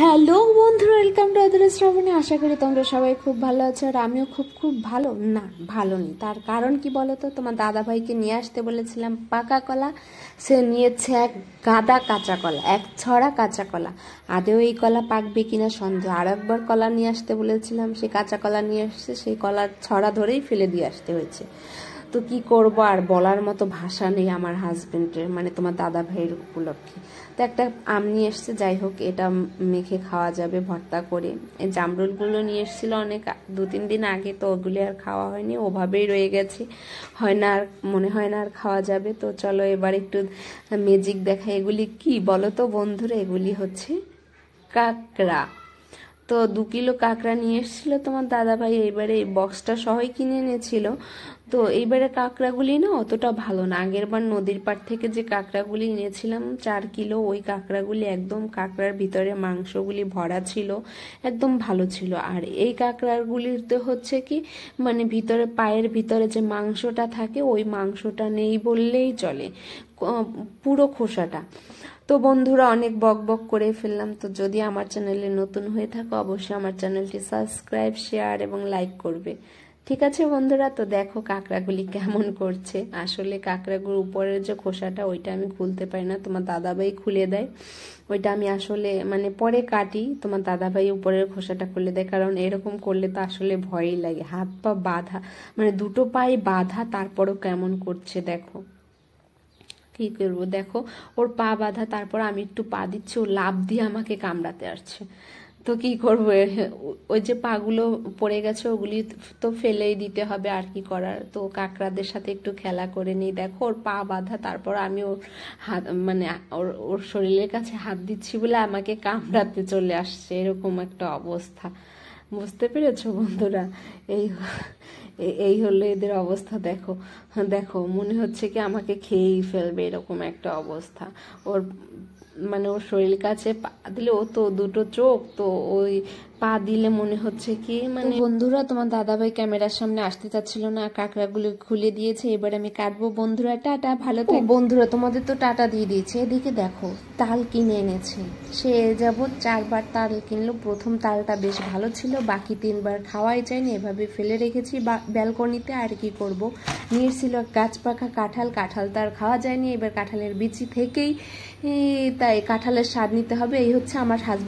hello বন্ধু welcome to আদার শ্রাবণী আশা করি তোমরা সবাই খুব ভালো আছো আর আমিও খুব খুব ভালো না ভালো নেই তার কারণ কি বলতো তোমার দাদা ভাইকে নিয়ে আসতে বলেছিলাম পাকা কলা সে নিয়েছে এক গাদা কাঁচা কলা এক ছড়া কাঁচা কলা আদেও এই কলা পাকবে কিনা সন্দেহ আর একবার কলা নিয়ে আসতে বলেছিলাম সে কাঁচা কলা নিয়ে আসছে সেই কলার ছড়া ধরেই ফেলে দিয়ে আসতে হয়েছে তো কি করবো আর বলার মতো ভাষা নেই আমার হাজব্যান্ডের মানে তোমার দাদা ভাইয়ের উপলক্ষে তো একটা আম নিয়ে এসছে যাই হোক এটা মেখে খাওয়া যাবে ভর্তা করে এই জামরুলগুলো নিয়ে এসেছিল অনেক দু তিন দিন আগে তো ওগুলি আর খাওয়া হয়নি ওভাবেই রয়ে গেছে হয় না আর মনে হয় না আর খাওয়া যাবে তো চলো এবার একটু ম্যাজিক দেখা এগুলি কি বলো তো বন্ধুরা এগুলি হচ্ছে কাকড়া তো দু কিলো কাঁকড়া নিয়ে এসেছিল তোমার দাদাভাই এইবারে এই বক্সটা সহই কিনে এনেছিল তো এইবারে কাঁকড়াগুলি না অতটা ভালো না আগের বার নদীর পার থেকে যে কাঁকড়াগুলি এনেছিলাম চার কিলো ওই কাঁকড়াগুলি একদম কাঁকড়ার ভিতরে মাংসগুলি ভরা ছিল একদম ভালো ছিল আর এই কাঁকড়াগুলিতে হচ্ছে কি মানে ভিতরে পায়ের ভিতরে যে মাংসটা থাকে ওই মাংসটা নেই বললেই চলে পুরো খোসাটা তো বন্ধুরা অনেক বক বক করে ফেললাম তো যদি আমার চ্যানেলে নতুন হয়ে থাকো অবশ্যই আমার চ্যানেলটি সাবস্ক্রাইব শেয়ার এবং লাইক করবে ঠিক আছে বন্ধুরা তো দেখো কাঁকড়াগুলি কেমন করছে আসলে কাঁকড়াগুলোর উপরের যে খোসাটা ওইটা আমি খুলতে পারি না তোমার দাদাভাই খুলে দেয় ওইটা আমি আসলে মানে পরে কাটি তোমার দাদাভাই উপরের খোসাটা খুলে দেয় কারণ এরকম করলে তো আসলে ভয়ই লাগে হাত পা বাঁধা মানে দুটো পায়ে বাঁধা তারপরও কেমন করছে দেখো কি করবো দেখো ওর পা বাঁধা তারপর আমি একটু পা দিচ্ছি ও লাভ দিয়ে আমাকে কামড়াতে আসছে তো কি করবো ওই যে পাগুলো পড়ে গেছে ওগুলি তো ফেলেই দিতে হবে আর কি করার তো কাকড়াদের সাথে একটু খেলা করে নিই দেখো ওর পা বাঁধা তারপর আমি ওর হাত মানে ওর ওর শরীরের কাছে হাত দিচ্ছি বলে আমাকে কামড়াতে চলে আসছে এরকম একটা অবস্থা বুঝতে পেরেছো বন্ধুরা এই এই হলো এদের অবস্থা দেখো দেখো মনে হচ্ছে কি আমাকে খেয়েই ফেলবে এরকম একটা অবস্থা ওর মানে ওর শরীর কাছে পা দিলে ও তো দুটো চোখ তো ওই পা দিলে মনে হচ্ছে কি মানে বন্ধুরা তোমার দাদাভাই ক্যামেরার সামনে আসতে চাচ্ছিল না কাঁকড়াগুলো খুলে দিয়েছে এবার আমি কাটবো বন্ধুরা টাটা ভালো থাক বন্ধুরা তোমাদের তো টাটা দিয়ে দিয়েছে এদিকে দেখো তাল কিনে এনেছে সে যাব চারবার তাল কিনলো প্রথম তালটা বেশ ভালো ছিল বাকি তিনবার খাওয়াই যায়নি এভাবে ফেলে রেখেছি ব্যালকনিতে আর কি করব নিয়েছিল গাছ পাখা কাঁঠাল কাঁঠাল তার খাওয়া যায়নি এবার কাঁঠালের বিচি থেকেই তাই কাঁঠালের স্বাদ নিতে হবে এই হচ্ছে আমার হাজব্যান্ড